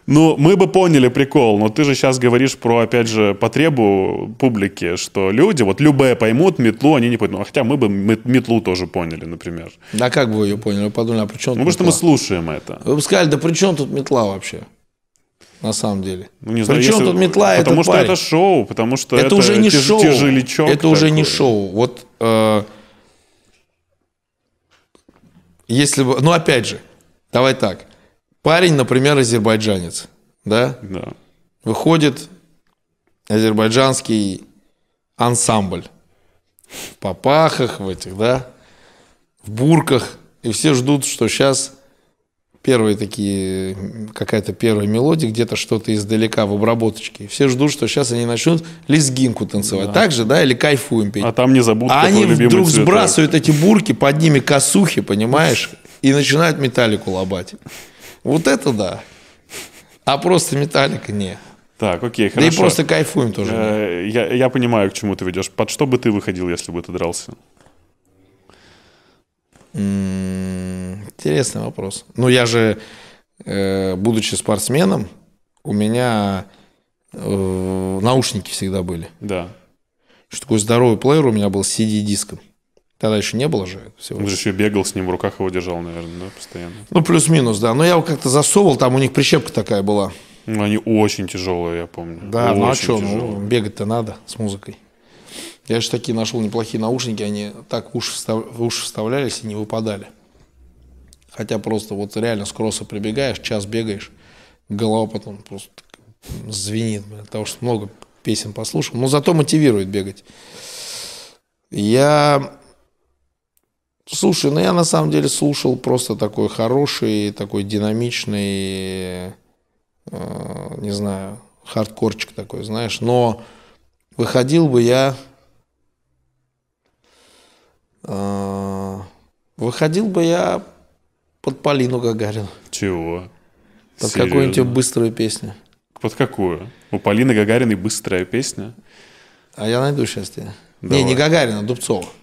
Ну, мы бы поняли прикол, но ты же сейчас говоришь про, опять же, потребу публики, что люди, вот любые поймут метлу, они не поймут. А хотя мы бы метлу тоже поняли, например. Да как бы вы ее поняли? Вы подумали, а при чем Ну, потому что мы слушаем это. Вы бы сказали, да при чем тут метла вообще? на самом деле. Ну, не знаю, Причем если... тут метла Потому что парень. это шоу, потому что это, это уже не тяж... шоу. тяжелячок. Это такой. уже не шоу. Вот э... если бы. Ну, опять же, давай так. Парень, например, азербайджанец, да? Да. Выходит азербайджанский ансамбль. В папахах, в этих, да? В бурках. И все ждут, что сейчас первые такие, какая-то первая мелодия, где-то что-то издалека в обработочке. Все ждут, что сейчас они начнут лезгинку танцевать. Да. Так же, да, или кайфуем петь. А там не забудут, А они вдруг цветок. сбрасывают эти бурки, под ними косухи, понимаешь? и начинают металлику лобать. Вот это да. А просто металлика не. Так, окей, хорошо. Да и просто кайфуем тоже. Э, я, я понимаю, к чему ты ведешь. Под что бы ты выходил, если бы ты дрался? Интересный вопрос. Ну, я же, э, будучи спортсменом, у меня э, наушники всегда были. Да. Что такое здоровый плеер у меня был с CD-диском. Тогда еще не было же всего. Он же еще бегал с ним, в руках его держал, наверное, да, постоянно. Ну, плюс-минус, да. Но я его как-то засовывал, там у них прищепка такая была. Ну, они очень тяжелые, я помню. Да, очень ну а что, ну, бегать-то надо с музыкой. Я же такие нашел неплохие наушники, они так в уши, встав... в уши вставлялись и не выпадали. Хотя просто вот реально с кросса прибегаешь, час бегаешь, голова потом просто звенит, блин, от того, что много песен послушал. Но зато мотивирует бегать. Я Слушай, ну я на самом деле слушал просто такой хороший, такой динамичный, э, не знаю, хардкорчик такой, знаешь, но выходил бы я, э, выходил бы я под Полину Гагарину. Чего? Под какую-нибудь быструю песню. Под какую? У Полины Гагариной быстрая песня? А я найду сейчас тебе. Давай. Не, не Гагарина, Дубцова.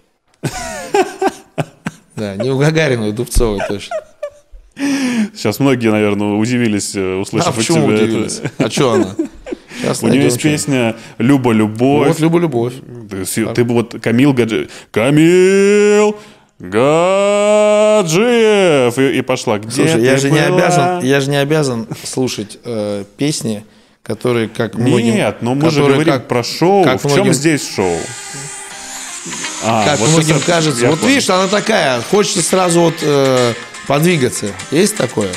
Да, не у Гагарина, у Дубцовой точно. Сейчас многие, наверное, удивились, э, услышав а от тебя это. А что она? Сейчас у нее есть что? песня «Люба, любовь». Вот «Люба, любовь». Ты, бы вот Камил Гаджи... Камил Гаджиев! И, и пошла. Где Слушай, я же, была? не обязан, я же не обязан слушать э, песни, которые как многим... Нет, но мы же говорим как, про шоу. Как в многим... чем здесь шоу? А, как вот многим это, кажется. Вот понял. видишь, она такая, хочется сразу вот э, подвигаться. Есть такое?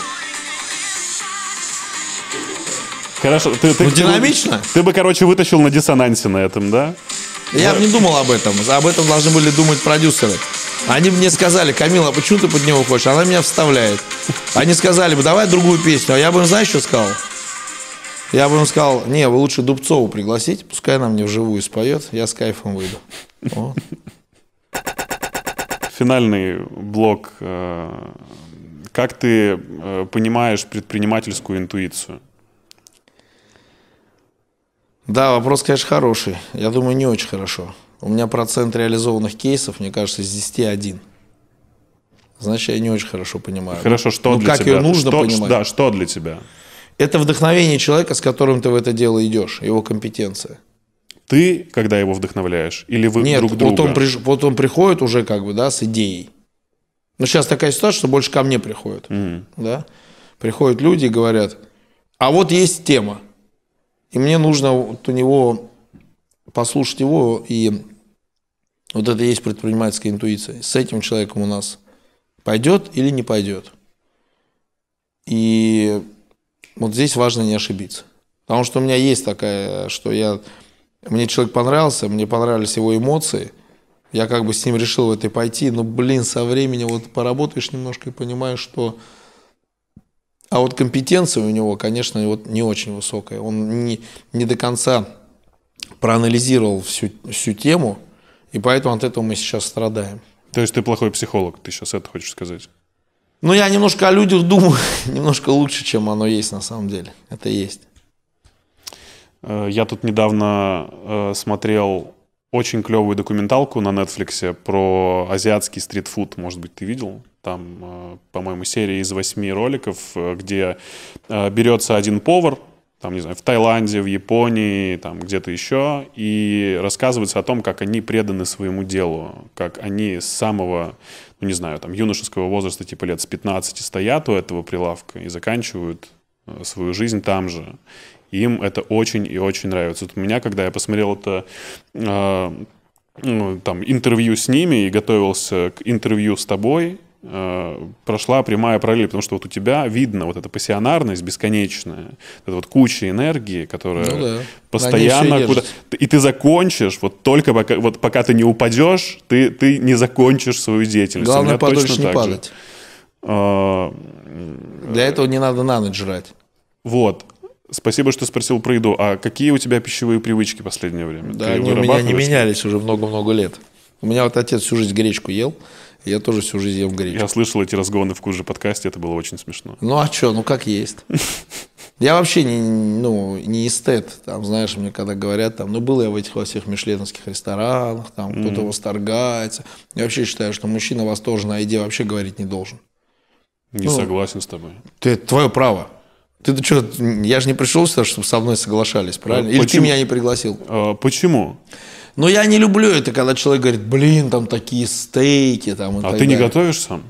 Хорошо. Ты, ты, ну, динамично. Ты, ты бы, короче, вытащил на диссонансе на этом, да? Я да. не думал об этом. Об этом должны были думать продюсеры. Они мне сказали, Камила, а почему ты под него хочешь? Она меня вставляет. Они сказали бы, давай другую песню. А я бы знаешь, что сказал? Я бы ему сказал, не, вы лучше Дубцову пригласить, пускай она мне вживую споет, я с кайфом выйду. Финальный блок. Э, как ты э, понимаешь предпринимательскую интуицию? Да, вопрос, конечно, хороший. Я думаю, не очень хорошо. У меня процент реализованных кейсов, мне кажется, из 10 один. Значит, я не очень хорошо понимаю. Хорошо, что ну, для как тебя? ее нужно что, понимать? Да, что для тебя? Это вдохновение человека, с которым ты в это дело идешь, его компетенция. Ты, когда его вдохновляешь, или вы Нет, друг друга? Нет, потом, потом приходит уже как бы, да, с идеей. Но ну, сейчас такая ситуация, что больше ко мне приходят, mm. да. Приходят люди и говорят, а вот есть тема, и мне нужно вот у него послушать его, и вот это и есть предпринимательская интуиция. С этим человеком у нас пойдет или не пойдет. И вот здесь важно не ошибиться. Потому что у меня есть такая, что я... Мне человек понравился, мне понравились его эмоции, я как бы с ним решил в этой пойти, но, блин, со временем вот поработаешь немножко и понимаешь, что... А вот компетенция у него, конечно, вот не очень высокая. Он не, не до конца проанализировал всю, всю тему, и поэтому от этого мы сейчас страдаем. То есть ты плохой психолог, ты сейчас это хочешь сказать? Но ну, я немножко о людях думаю, немножко лучше, чем оно есть на самом деле. Это есть. Э, я тут недавно э, смотрел очень клевую документалку на Netflix про азиатский стритфуд. Может быть, ты видел? Там, э, по-моему, серия из восьми роликов, где берется один повар, там, не знаю, в Таиланде, в Японии, там где-то еще, и рассказывается о том, как они преданы своему делу, как они с самого ну, не знаю, там, юношеского возраста, типа лет с 15 стоят у этого прилавка и заканчивают э, свою жизнь там же. Им это очень и очень нравится. Вот у меня, когда я посмотрел это э, ну, там, интервью с ними и готовился к интервью с тобой, э, прошла прямая параллель, потому что вот у тебя видно вот эта пассионарность бесконечная, это вот куча энергии, которая ну да. постоянно куда и ты закончишь вот только пока вот пока ты не упадешь, ты ты не закончишь свою деятельность. Главное подольше не падать. Э, Для этого не надо на ночь жрать. Вот. Спасибо, что спросил про еду. А какие у тебя пищевые привычки в последнее время? Да, ты они у меня не менялись уже много-много лет. У меня вот отец всю жизнь гречку ел. Я тоже всю жизнь ем гречку. Я слышал эти разгоны в Куже подкасте, это было очень смешно. Ну а что, ну как есть. Я вообще не, ну, не эстет, там, знаешь, мне когда говорят, там, ну, был я в этих во всех мишленовских ресторанах, там, mm кто-то восторгается. Я вообще считаю, что мужчина восторженно о еде вообще говорить не должен. Не ну, согласен с тобой. Ты, это твое право. Ты то что, я же не пришел сюда, чтобы со мной соглашались, правильно? А, Или почему? ты меня не пригласил? А, почему? Почему? Но я не люблю это, когда человек говорит, блин, там такие стейки. Там, а ты далее. не готовишь сам?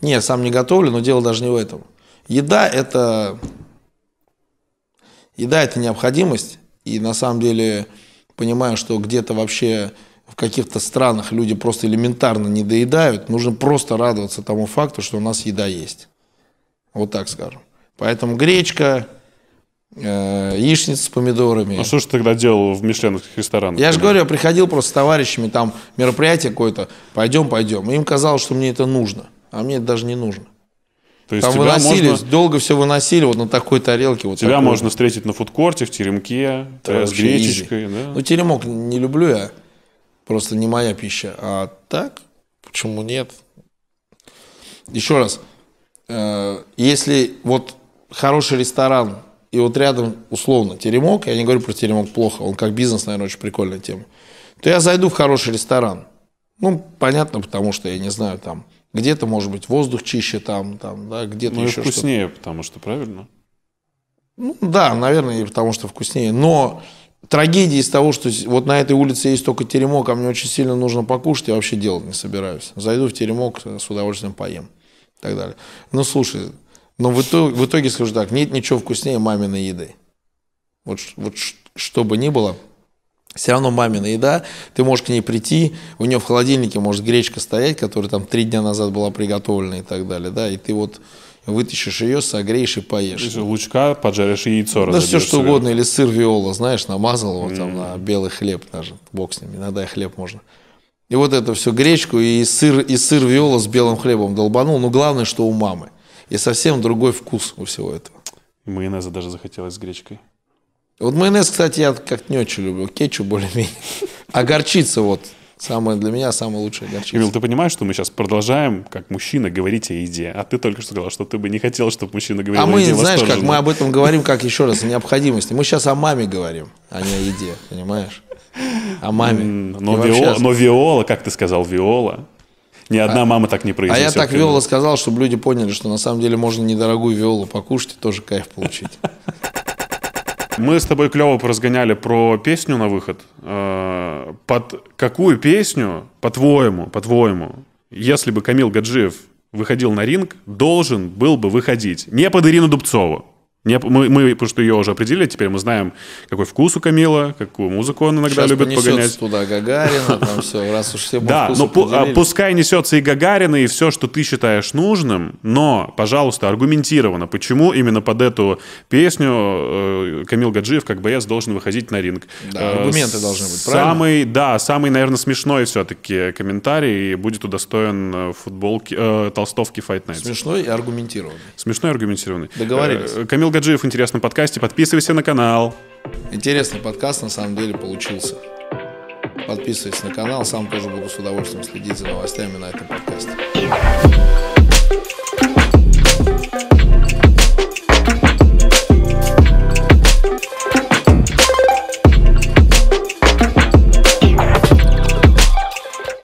Нет, сам не готовлю, но дело даже не в этом. Еда – это... Еда – это необходимость. И на самом деле понимаю, что где-то вообще в каких-то странах люди просто элементарно не доедают. Нужно просто радоваться тому факту, что у нас еда есть. Вот так скажем. Поэтому гречка, Э, яичница с помидорами. А что же ты тогда делал в мишленовских ресторанах? Я же говорю, я приходил просто с товарищами, там мероприятие какое-то, пойдем, пойдем. им казалось, что мне это нужно, а мне это даже не нужно. То есть там выносили, можно... долго все выносили вот на такой тарелке. Вот тебя такой. можно встретить на фудкорте, в теремке, да, э, с гречечкой. Изи. Да? Ну, теремок не люблю я, просто не моя пища. А так, почему нет? Еще раз, э, если вот хороший ресторан и вот рядом условно теремок, я не говорю про теремок плохо, он как бизнес, наверное, очень прикольная тема, то я зайду в хороший ресторан. Ну, понятно, потому что, я не знаю, там, где-то, может быть, воздух чище там, там да, где-то ну, еще вкуснее, что-то. потому что, правильно? Ну, да, наверное, и потому что вкуснее. Но трагедия из того, что вот на этой улице есть только теремок, а мне очень сильно нужно покушать, я вообще делать не собираюсь. Зайду в теремок, с удовольствием поем и так далее. Ну, слушай, но в итоге, в итоге скажу так, нет ничего вкуснее маминой еды. Вот, вот что бы ни было, все равно мамина еда, ты можешь к ней прийти, у нее в холодильнике может гречка стоять, которая там три дня назад была приготовлена и так далее, да, и ты вот вытащишь ее, согреешь и поешь. Если лучка, поджаришь яйцо. Да все что угодно, или сыр виола, знаешь, намазал его mm. там на белый хлеб даже, бог с ним, иногда и хлеб можно. И вот это все гречку и сыр, и сыр виола с белым хлебом долбанул, но ну, главное, что у мамы. И совсем другой вкус у всего этого. Майонеза даже захотелось с гречкой. Вот майонез, кстати, я как не очень люблю. Кетчуп более-менее. А горчица вот самая для меня самая лучшая горчица. Эмил, ты понимаешь, что мы сейчас продолжаем, как мужчина, говорить о еде? А ты только что сказал, что ты бы не хотел, чтобы мужчина говорил а о еде. А мы, знаешь, восторженно. как мы об этом говорим, как еще раз, о необходимости. Мы сейчас о маме говорим, а не о еде, понимаешь? О маме. Но, вио, вообще... но Виола, как ты сказал, Виола, ни одна а, мама так не произнесет. А я так виола сказал, чтобы люди поняли, что на самом деле можно недорогую виолу покушать и тоже кайф получить. Мы с тобой клево поразгоняли про песню на выход. Э, под какую песню, по-твоему, по-твоему, если бы Камил Гаджиев выходил на ринг, должен был бы выходить? Не под Ирину Дубцову мы, мы, потому что ее уже определили, теперь мы знаем, какой вкус у Камила, какую музыку он иногда Сейчас любит погонять. туда Гагарина, там все, раз уж все Да, но ну, а пускай несется и Гагарина, и все, что ты считаешь нужным, но, пожалуйста, аргументированно, почему именно под эту песню э, Камил Гаджиев, как боец, должен выходить на ринг. Да, э, аргументы должны быть, Самый, да, самый, наверное, смешной все-таки комментарий, будет удостоен э, футболки, толстовки Fight Night. Смешной и аргументированный. Смешной и аргументированный. Договорились. Камил Гаджиев в интересном подкасте. Подписывайся на канал. Интересный подкаст на самом деле получился. Подписывайся на канал, сам тоже буду с удовольствием следить за новостями на этом подкасте.